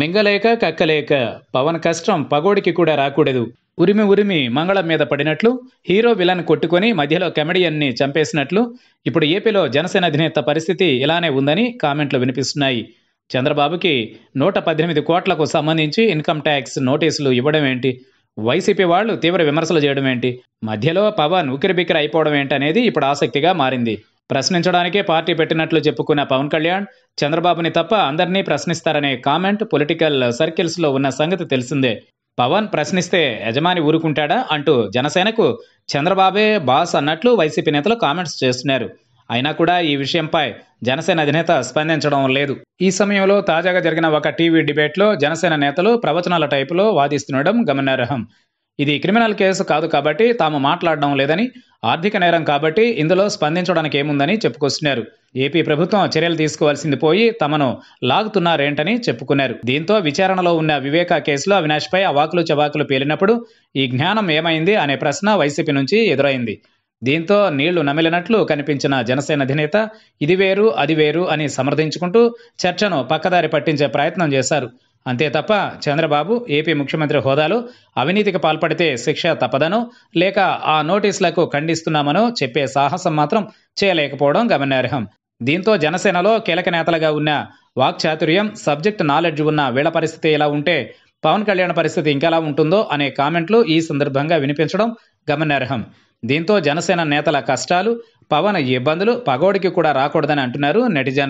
మింగలేక కక్కలేక పవన్ కష్టం పగోడికి కూడా రాకూడదు ఉరిమి ఉరిమి మంగళం మీద పడినట్లు హీరో విలన్ కొట్టుకొని మధ్యలో కమెడియన్ని చంపేసినట్లు ఇప్పుడు ఏపీలో జనసేన అధినేత పరిస్థితి ఇలానే ఉందని కామెంట్లు వినిపిస్తున్నాయి చంద్రబాబుకి నూట పద్దెనిమిది కోట్లకు సంబంధించి ఇన్కమ్ ట్యాక్స్ నోటీసులు ఇవ్వడం ఏంటి వైసీపీ వాళ్ళు తీవ్ర విమర్శలు చేయడం ఏంటి మధ్యలో పవన్ ఉకిరిబిక్కిరి అయిపోవడం ఏంటనేది ఇప్పుడు ఆసక్తిగా మారింది ప్రశ్నించడానికే పార్టీ పెట్టినట్లు చెప్పుకున్న పవన్ కళ్యాణ్ చంద్రబాబుని తప్ప అందరినీ ప్రశ్నిస్తారనే కామెంట్ పొలిటికల్ సర్కిల్స్లో ఉన్న సంగతి తెలిసిందే పవన్ ప్రశ్నిస్తే యజమాని ఊరుకుంటాడా అంటూ జనసేనకు చంద్రబాబే బాస్ అన్నట్లు వైసీపీ నేతలు కామెంట్స్ చేస్తున్నారు అయినా కూడా ఈ విషయంపై జనసేన అధినేత స్పందించడం లేదు ఈ సమయంలో తాజాగా జరిగిన ఒక టీవీ డిబేట్లో జనసేన నేతలు ప్రవచనాల టైపులో వాదిస్తుండడం గమనార్హం ఇది క్రిమినల్ కేసు కాదు కాబట్టి తాము మాట్లాడడం లేదని ఆర్థిక నేరం కాబట్టి ఇందులో స్పందించడానికి ఏముందని చెప్పుకొస్తున్నారు ఏపీ ప్రభుత్వం చర్యలు తీసుకోవాల్సింది పోయి తమను లాగుతున్నారేంటని చెప్పుకున్నారు దీంతో విచారణలో ఉన్న వివేక కేసులో అవినాష్పై అవాకులు చవాకులు పేలినప్పుడు ఈ జ్ఞానం ఏమైంది అనే ప్రశ్న వైసీపీ నుంచి ఎదురైంది దీంతో నీళ్లు నమిలినట్లు కనిపించిన జనసేన అధినేత ఇది వేరు అది వేరు అని సమర్థించుకుంటూ చర్చను పక్కదారి పట్టించే ప్రయత్నం చేశారు అంతే తప్ప చంద్రబాబు ఏపీ ముఖ్యమంత్రి హోదాలో అవినీతికి పాల్పడితే శిక్ష తప్పదనో లేక ఆ నోటీసులకు ఖండిస్తున్నామనో చెప్పే సాహసం మాత్రం చేయలేకపోవడం గమనార్హం దీంతో జనసేనలో కీలక నేతలుగా ఉన్న వాక్చాతుర్యం సబ్జెక్ట్ నాలెడ్జ్ ఉన్న వీళ్ళ పరిస్థితి ఎలా ఉంటే పవన్ కళ్యాణ్ పరిస్థితి ఇంకెలా ఉంటుందో అనే కామెంట్లు ఈ సందర్భంగా వినిపించడం గమనార్హం దీంతో జనసేన నేతల కష్టాలు పవన్ ఇబ్బందులు పగోడికి కూడా రాకూడదని అంటున్నారు నెటిజన్లు